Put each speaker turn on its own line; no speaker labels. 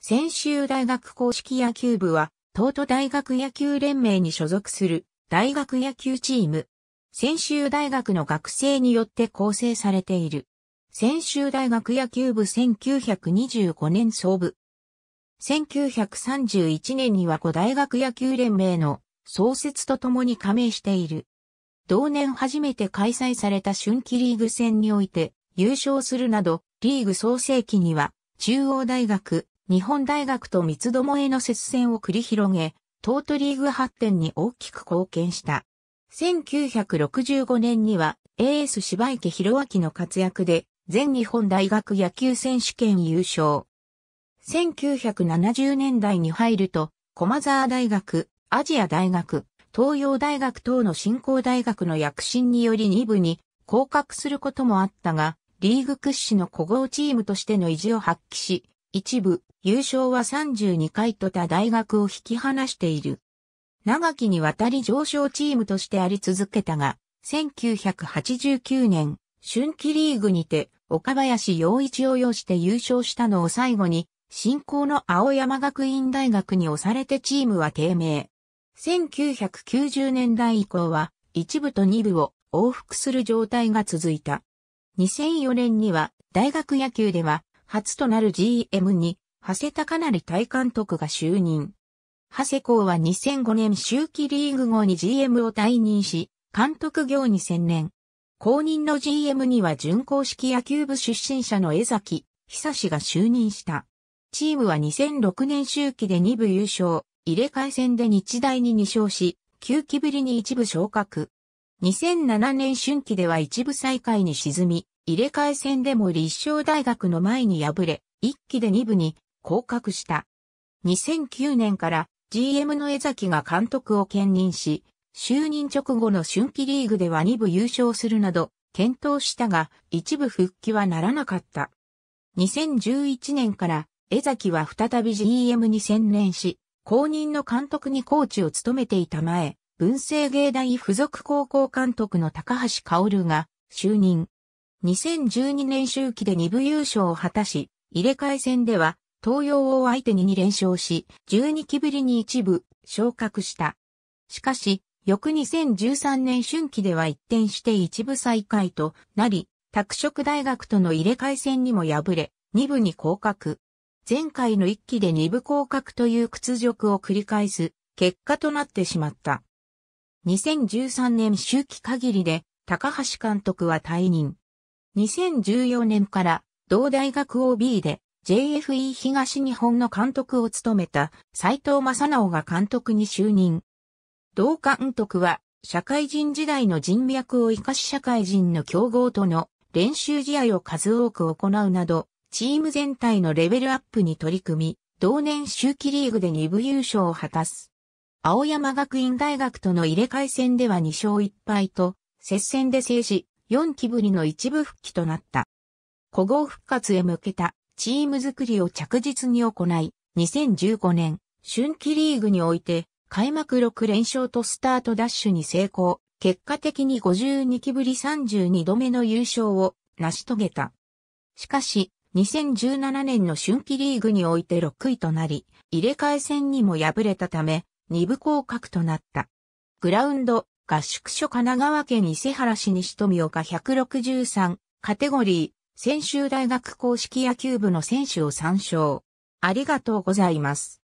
専修大学公式野球部は、東都大学野球連盟に所属する大学野球チーム。専修大学の学生によって構成されている。専修大学野球部1925年創部。1931年には5大学野球連盟の創設とともに加盟している。同年初めて開催された春季リーグ戦において優勝するなど、リーグ創成期には中央大学、日本大学と三つどもえの接戦を繰り広げ、東都リーグ発展に大きく貢献した。1965年には、エース芝池博明の活躍で、全日本大学野球選手権優勝。1970年代に入ると、駒沢大学、アジア大学、東洋大学等の振興大学の躍進により2部に降格することもあったが、リーグ屈指の古豪チームとしての意地を発揮し、一部、優勝は32回と他大学を引き離している。長きにわたり上昇チームとしてあり続けたが、1989年、春季リーグにて、岡林洋一を擁して優勝したのを最後に、新興の青山学院大学に押されてチームは低迷。1990年代以降は、一部と二部を往復する状態が続いた。2004年には、大学野球では、初となる GM に、長谷高成大監督が就任。長谷公は2005年秋季リーグ後に GM を退任し、監督業に専念。後任の GM には準公式野球部出身者の江崎、久志が就任した。チームは2006年秋季で2部優勝、入れ替え戦で日大に2勝し、9期ぶりに1部昇格。2007年春季では1部再開に沈み、入れ替え戦でも立正大学の前に敗れ、一期で二部に降格した。2009年から GM の江崎が監督を兼任し、就任直後の春季リーグでは2部優勝するなど、検討したが、一部復帰はならなかった。2011年から、江崎は再び GM に専念し、公認の監督にコーチを務めていた前、文政芸大附属高校監督の高橋薫が就任。2012年周期で2部優勝を果たし、入れ替え戦では東洋を相手に2連勝し、12期ぶりに一部昇格した。しかし、翌2013年春季では一転して一部再開となり、拓殖大学との入れ替え戦にも敗れ、2部に降格。前回の1期で2部降格という屈辱を繰り返す結果となってしまった。2013年周期限りで高橋監督は退任。2014年から同大学 OB で JFE 東日本の監督を務めた斎藤正直が監督に就任。同監督は社会人時代の人脈を生かし社会人の競合との練習試合を数多く行うなど、チーム全体のレベルアップに取り組み、同年秋季リーグで2部優勝を果たす。青山学院大学との入れ替え戦では2勝1敗と、接戦で制止、4期ぶりの一部復帰となった。古豪復活へ向けたチーム作りを着実に行い、2015年、春季リーグにおいて、開幕6連勝とスタートダッシュに成功、結果的に52期ぶり32度目の優勝を成し遂げた。しかし、2017年の春季リーグにおいて6位となり、入れ替え戦にも敗れたため、2部降格となった。グラウンド、合宿所神奈川県伊勢原市西富岡163カテゴリー専修大学硬式野球部の選手を参照。ありがとうございます。